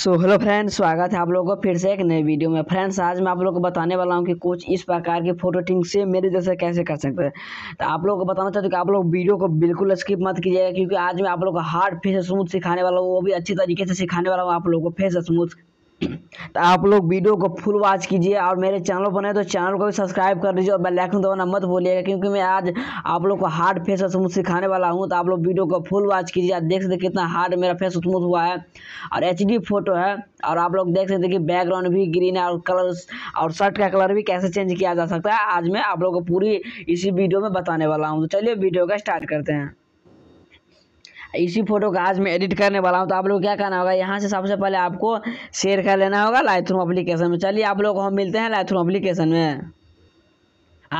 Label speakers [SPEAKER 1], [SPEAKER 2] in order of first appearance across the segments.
[SPEAKER 1] so hello friends स्वागत है आप लोगों को फिर से एक नए वीडियो में फ्रेंड्स आज मैं आप लोगों को बताने वाला हूं कि कुछ इस प्रकार की टिंग से मेरे जैसे कैसे कर सकते हैं तो आप लोगों को बताना चाहते हो कि आप लोग वीडियो को बिल्कुल स्किप मत कीजिएगा क्योंकि आज मैं आप लोगों को हार्ड फेस स्मूथ सिखाने वाला हूँ वो भी अच्छी तरीके से सिखाने वाला हूँ आप लोगों को फेस स्मूथ तो आप लोग वीडियो को फुल वॉच कीजिए और मेरे चैनल पर नए तो चैनल को भी सब्सक्राइब कर लीजिए और बेल आइकन दबाना मत भूलिएगा क्योंकि मैं आज आप लोग को हार्ड फेस स्मूथ सिखाने वाला हूँ तो आप लोग वीडियो को फुल वॉच कीजिए आप देख सकते कितना हार्ड मेरा फेस स्मूथ हुआ है और एच फोटो है और आप लोग देख सकते हैं कि बैकग्राउंड भी ग्रीन है और कलर और शर्ट का कलर भी कैसे चेंज किया जा सकता है आज मैं आप लोग को पूरी इसी वीडियो में बताने वाला हूँ तो चलिए वीडियो का स्टार्ट करते हैं इसी फोटो को आज मैं एडिट करने वाला हूँ तो आप लोग क्या करना होगा यहाँ से सबसे पहले आपको शेयर कर लेना होगा लाइथ्रूम अप्लीकेशन में चलिए आप लोग हम मिलते हैं लाइथ्रूम अप्लीकेशन में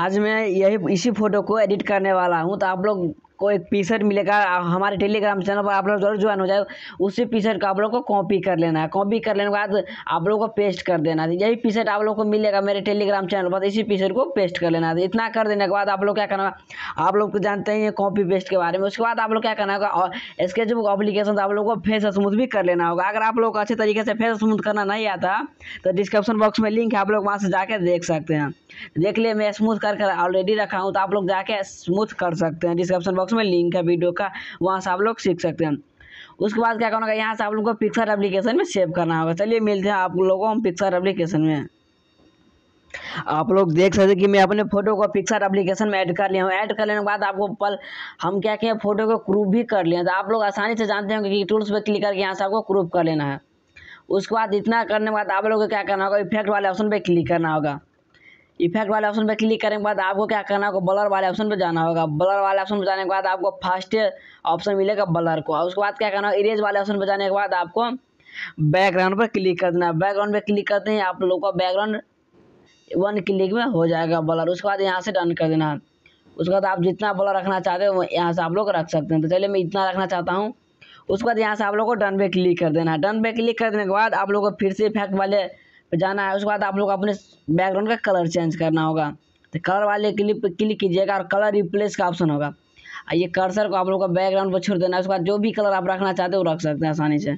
[SPEAKER 1] आज मैं यही इसी फोटो को एडिट करने वाला हूँ तो आप लोग को एक पीसर मिलेगा हमारे टेलीग्राम चैनल पर आप लोग जरूर ज्वाइन हो जाए उसी पीसर को आप लोग को कॉपी कर लेना है कॉपी कर लेने के बाद आप लोग को पेस्ट कर देना है यही पीसर आप लोग को मिलेगा मेरे टेलीग्राम चैनल पर इसी पीसर को पेस्ट कर लेना है इतना कर देने के बाद आप लोग क्या करना आप लोग तो जानते हैं कॉपी पेस्ट के बारे में उसके बाद आप लोग क्या करना होगा और स्केचबुक अप्लीकेशन आप लोग को फेस स्मूथ भी कर लेना होगा अगर आप लोग को अच्छे तरीके से फेस स्मूथ करना नहीं आता तो डिस्क्रिप्शन बॉक्स में लिंक है आप लोग वहाँ से जाकर देख सकते हैं देख लिए मैं स्मूथ कर कर ऑलरेडी रखा हूँ तो आप लोग जाके स्मूथ कर सकते हैं डिस्क्रिप्शन बॉक्स बॉक्स में लिंक है वीडियो का वहाँ से आप लोग सीख सकते हैं उसके बाद क्या करना होगा यहाँ से आप लोग को पिक्सर एप्लीकेशन में सेव करना होगा चलिए मिलते हैं आप लोगों को हम पिक्सर एप्लीकेशन में आप लोग देख सकते हैं कि मैं अपने फोटो को पिक्सर एप्लीकेशन में ऐड कर लिया हूँ ऐड कर लेने के बाद आपको पल हम क्या कहें फोटो को क्रूप भी कर लिया तो आप लोग आसानी से जानते होंगे कि टूल्स पर क्लिक करके यहाँ से आपको क्रूप कर लेना है उसके बाद इतना करने के बाद आप लोग को क्या करना होगा इफेक्ट वाले ऑप्शन पर क्लिक करना होगा इफेक्ट वाले ऑप्शन पर क्लिक करने के बाद आपको क्या करना होगा बलर वाले ऑप्शन पर जाना होगा बलर वाले ऑप्शन पर जाने के बाद आपको फर्स्ट ऑप्शन मिलेगा बलर को और उसके बाद क्या करना होगा इरेज वाले ऑप्शन पर जाने के बाद आपको बैकग्राउंड पर क्लिक कर देना है बैकग्राउंड पर क्लिक करते हैं आप लोग का बैकग्राउंड वन क्लिक में हो जाएगा बलर उसके बाद यहाँ से डन कर देना है उसके बाद आप जितना बलर रखना चाहते हो यहाँ से आप लोग रख सकते हैं तो चलिए मैं इतना रखना चाहता हूँ उसके बाद यहाँ से आप लोग को डन पे क्लिक कर देना है डन पे क्लिक करने के बाद आप लोग को फिर से इफेक्ट वाले पे जाना है उसके बाद आप लोग अपने बैकग्राउंड का कलर चेंज करना होगा तो कलर वाले क्लिप क्लिक कीजिएगा और कलर रिप्लेस का ऑप्शन होगा ये कर्सर को आप लोग का बैकग्राउंड पर छोड़ देना है उसके बाद जो भी कलर आप रखना चाहते हो रख सकते हैं आसानी से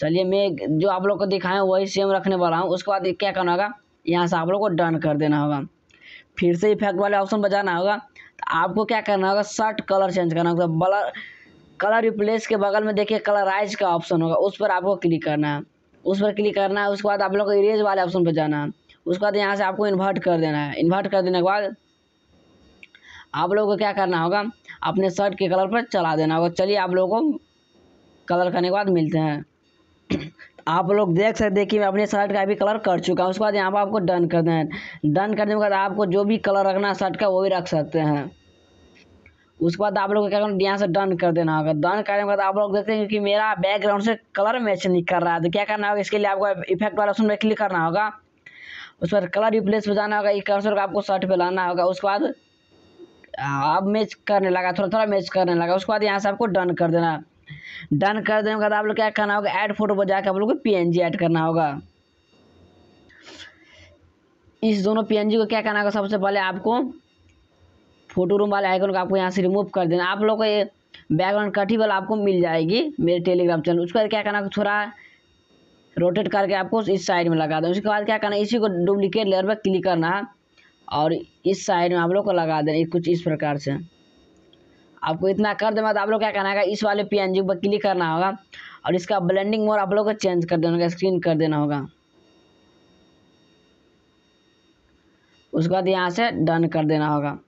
[SPEAKER 1] चलिए मैं जो आप लोग को दिखाएँ वही सेम रखने वाला हूँ उसके बाद क्या करना होगा यहाँ से आप लोग को डन कर देना होगा फिर से इफेक्ट वाले ऑप्शन पर जाना होगा तो आपको क्या करना होगा शर्ट कलर चेंज करना होगा बलर कलर रिप्लेस के बगल में देखिए कलराइज का ऑप्शन होगा उस पर आपको क्लिक करना है उस पर क्लिक करना है उसके बाद आप लोग को इरेज वाले ऑप्शन पर जाना है उसके बाद यहाँ से आपको इन्वर्ट कर देना है इन्वर्ट कर देने के बाद आप लोगों को क्या करना होगा अपने शर्ट के कलर पर चला देना होगा चलिए आप लोगों को कलर करने के बाद मिलते हैं आप लोग देख सकते हैं कि मैं अपने शर्ट का भी कलर कर चुका हूँ उसके बाद यहाँ पर आपको डन कर देना है डन करने के बाद आपको जो भी कलर रखना है शर्ट का वो भी रख सकते हैं उसके बाद आप लोग क्या करना यहाँ से डन कर देना होगा डन करने के बाद आप लोग देखेंगे कि मेरा बैकग्राउंड से कलर मैच नहीं कर रहा है तो क्या करना होगा इसके लिए आपको इफेक्ट वाला ऑप्शन क्लिक करना होगा उस पर कलर रिप्लेस पर जाना होगा एक कर्सर को आपको शर्ट पे लाना होगा उसके बाद अब मैच करने लगा थोड़ा थोड़ा मैच करने लगा उसके बाद यहाँ से आपको डन कर देना डन कर देने के बाद आप लोग क्या करना होगा ऐड फोटो पर जाकर आप लोग को पी ऐड करना होगा इस दोनों पी को क्या करना होगा सबसे पहले आपको फोटो रूम वाले आइकन को आपको यहाँ से रिमूव कर देना आप लोग को ये बैकग्राउंड कटी वाला आपको मिल जाएगी मेरे टेलीग्राम चैनल उसके बाद क्या करना थोड़ा रोटेट करके आपको इस साइड में लगा देना उसके बाद क्या करना इसी को डुप्लीकेट लेयर पर क्लिक करना है और इस साइड में आप लोग को लगा देना कुछ इस प्रकार से आपको इतना कर देना तो आप लोग क्या करना है इस वाले पी एन पर क्लिक करना होगा और इसका ब्लेंडिंग मोड आप लोग को चेंज कर देना होगा स्क्रीन कर देना होगा उसके बाद यहाँ से डन कर देना होगा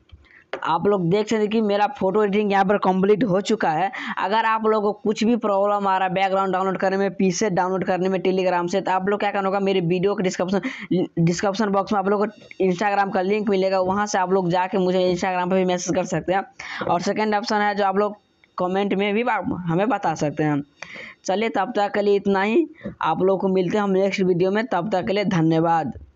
[SPEAKER 1] आप लोग देख सकते कि मेरा फोटो एडिटिंग यहाँ पर कंप्लीट हो चुका है अगर आप लोगों को कुछ भी प्रॉब्लम आ रहा है बैकग्राउंड डाउनलोड करने में पीसे डाउनलोड करने में टेलीग्राम से तो आप लोग क्या करना होगा मेरे वीडियो के डिस्क्रिप्शन डिस्क्रिप्शन बॉक्स में आप लोग को इंस्टाग्राम का लिंक मिलेगा वहाँ से आप लोग जाके मुझे इंस्टाग्राम पर भी मैसेज कर सकते हैं और सेकेंड ऑप्शन है जो आप लोग कमेंट में भी हमें बता सकते हैं चलिए तब तक के लिए इतना ही आप लोग को मिलते हैं हम नेक्स्ट वीडियो में तब तक के लिए धन्यवाद